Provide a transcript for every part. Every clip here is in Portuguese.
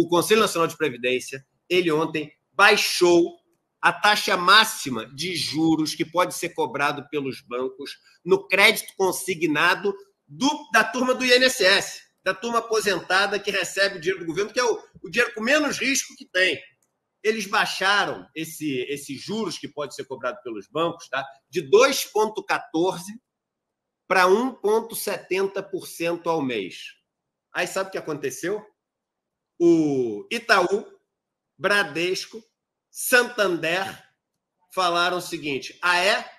o Conselho Nacional de Previdência, ele ontem baixou a taxa máxima de juros que pode ser cobrado pelos bancos no crédito consignado do, da turma do INSS, da turma aposentada que recebe o dinheiro do governo, que é o, o dinheiro com menos risco que tem. Eles baixaram esse, esses juros que pode ser cobrado pelos bancos tá? de 2,14% para 1,70% ao mês. Aí sabe o que aconteceu? o Itaú, Bradesco, Santander falaram o seguinte: ah, é?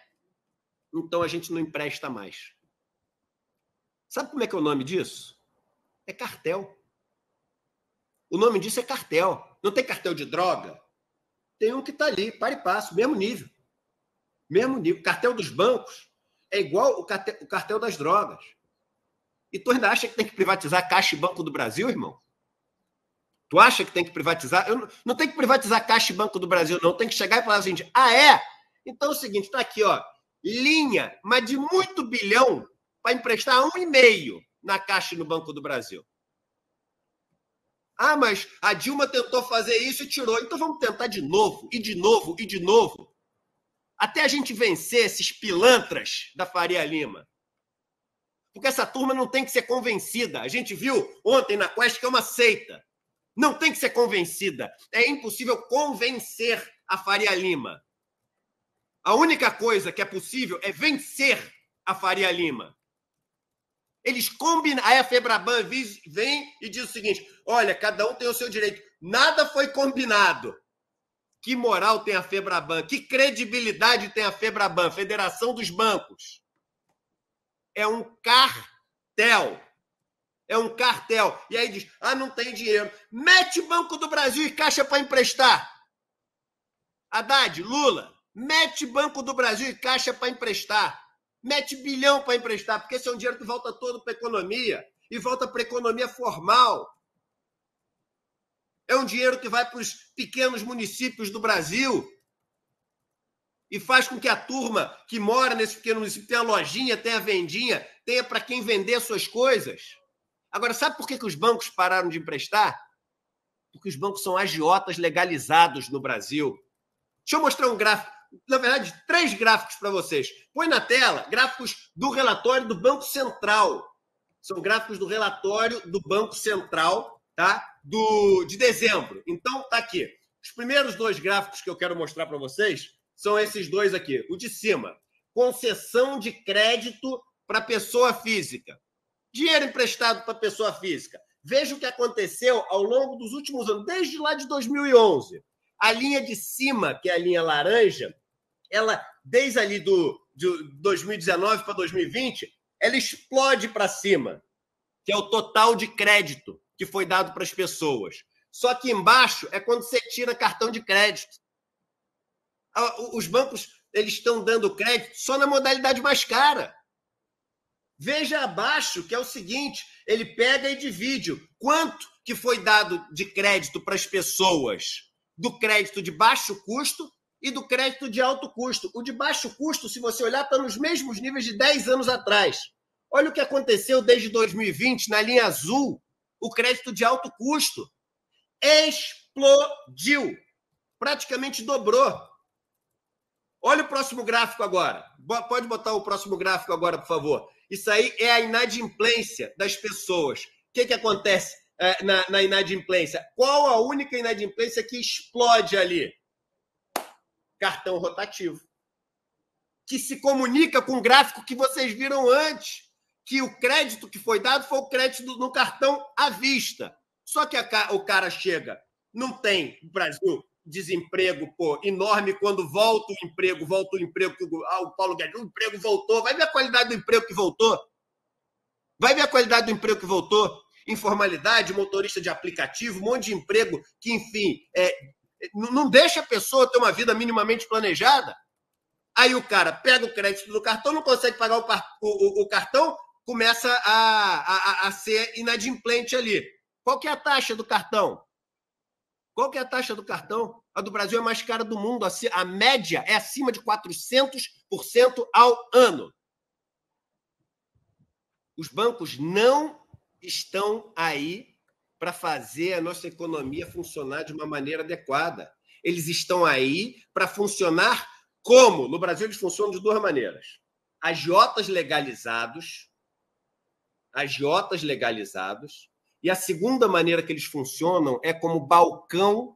Então a gente não empresta mais. Sabe como é que é o nome disso? É cartel. O nome disso é cartel. Não tem cartel de droga? Tem um que está ali, para e passo, mesmo nível. Mesmo nível. cartel dos bancos é igual o cartel, o cartel das drogas. E tu ainda acha que tem que privatizar Caixa e Banco do Brasil, irmão? Tu acha que tem que privatizar? Eu, não, não tem que privatizar Caixa e Banco do Brasil, não. Tem que chegar e falar assim: ah, é? Então é o seguinte, está aqui, ó, linha, mas de muito bilhão para emprestar um e meio na Caixa e no Banco do Brasil. Ah, mas a Dilma tentou fazer isso e tirou. Então vamos tentar de novo, e de novo, e de novo. Até a gente vencer esses pilantras da Faria Lima. Porque essa turma não tem que ser convencida. A gente viu ontem na Quest que é uma seita. Não tem que ser convencida. É impossível convencer a Faria Lima. A única coisa que é possível é vencer a Faria Lima. Eles combinam. Aí a Febraban vem e diz o seguinte: olha, cada um tem o seu direito. Nada foi combinado. Que moral tem a Febraban? Que credibilidade tem a Febraban? Federação dos Bancos. É um cartel. É um cartel. E aí diz: ah, não tem dinheiro. Mete Banco do Brasil e caixa para emprestar. Haddad, Lula, mete Banco do Brasil e caixa para emprestar. Mete bilhão para emprestar, porque esse é um dinheiro que volta todo para a economia e volta para a economia formal. É um dinheiro que vai para os pequenos municípios do Brasil e faz com que a turma que mora nesse pequeno município tenha a lojinha, tenha a vendinha, tenha para quem vender suas coisas. Agora, sabe por que, que os bancos pararam de emprestar? Porque os bancos são agiotas legalizados no Brasil. Deixa eu mostrar um gráfico, na verdade, três gráficos para vocês. Põe na tela gráficos do relatório do Banco Central. São gráficos do relatório do Banco Central, tá? Do, de dezembro. Então, tá aqui. Os primeiros dois gráficos que eu quero mostrar para vocês são esses dois aqui. O de cima, concessão de crédito para pessoa física. Dinheiro emprestado para pessoa física. Veja o que aconteceu ao longo dos últimos anos, desde lá de 2011. A linha de cima, que é a linha laranja, ela, desde ali do, de 2019 para 2020, ela explode para cima, que é o total de crédito que foi dado para as pessoas. Só que embaixo é quando você tira cartão de crédito. Os bancos eles estão dando crédito só na modalidade mais cara. Veja abaixo que é o seguinte: ele pega e divide quanto que foi dado de crédito para as pessoas do crédito de baixo custo e do crédito de alto custo. O de baixo custo, se você olhar, está nos mesmos níveis de 10 anos atrás. Olha o que aconteceu desde 2020 na linha azul, o crédito de alto custo explodiu, praticamente dobrou. Olha o próximo gráfico agora. Pode botar o próximo gráfico agora, por favor. Isso aí é a inadimplência das pessoas. O que, que acontece é, na, na inadimplência? Qual a única inadimplência que explode ali? Cartão rotativo. Que se comunica com o gráfico que vocês viram antes, que o crédito que foi dado foi o crédito no cartão à vista. Só que a, o cara chega, não tem Brasil desemprego, pô, enorme. Quando volta o emprego, volta o emprego que o, ah, o Paulo Guedes, o emprego voltou. Vai ver a qualidade do emprego que voltou. Vai ver a qualidade do emprego que voltou. Informalidade, motorista de aplicativo, um monte de emprego que, enfim, é, não deixa a pessoa ter uma vida minimamente planejada. Aí o cara pega o crédito do cartão, não consegue pagar o, o, o cartão, começa a, a, a ser inadimplente ali. Qual que é a taxa do cartão? Qual que é a taxa do cartão? A do Brasil é mais cara do mundo. A média é acima de 400% ao ano. Os bancos não estão aí para fazer a nossa economia funcionar de uma maneira adequada. Eles estão aí para funcionar como? No Brasil, eles funcionam de duas maneiras: agiotas legalizados, agiotas legalizados e a segunda maneira que eles funcionam é como balcão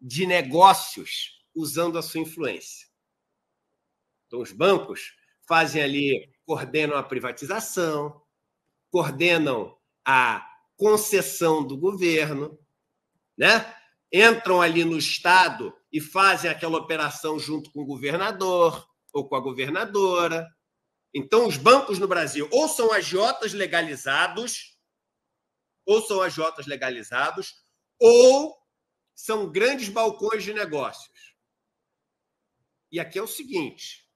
de negócios usando a sua influência. Então, os bancos fazem ali, coordenam a privatização, coordenam a concessão do governo, né? entram ali no Estado e fazem aquela operação junto com o governador ou com a governadora. Então, os bancos no Brasil ou são agiotas legalizados ou são jotas legalizados, ou são grandes balcões de negócios. E aqui é o seguinte: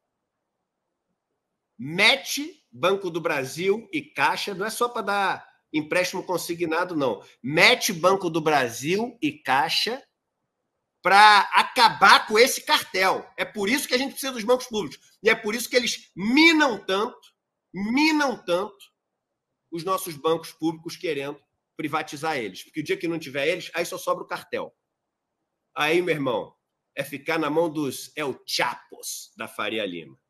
mete Banco do Brasil e Caixa, não é só para dar empréstimo consignado, não. Mete Banco do Brasil e Caixa para acabar com esse cartel. É por isso que a gente precisa dos bancos públicos. E é por isso que eles minam tanto, minam tanto os nossos bancos públicos querendo privatizar eles, porque o dia que não tiver eles, aí só sobra o cartel. Aí, meu irmão, é ficar na mão dos El Chapos da Faria Lima.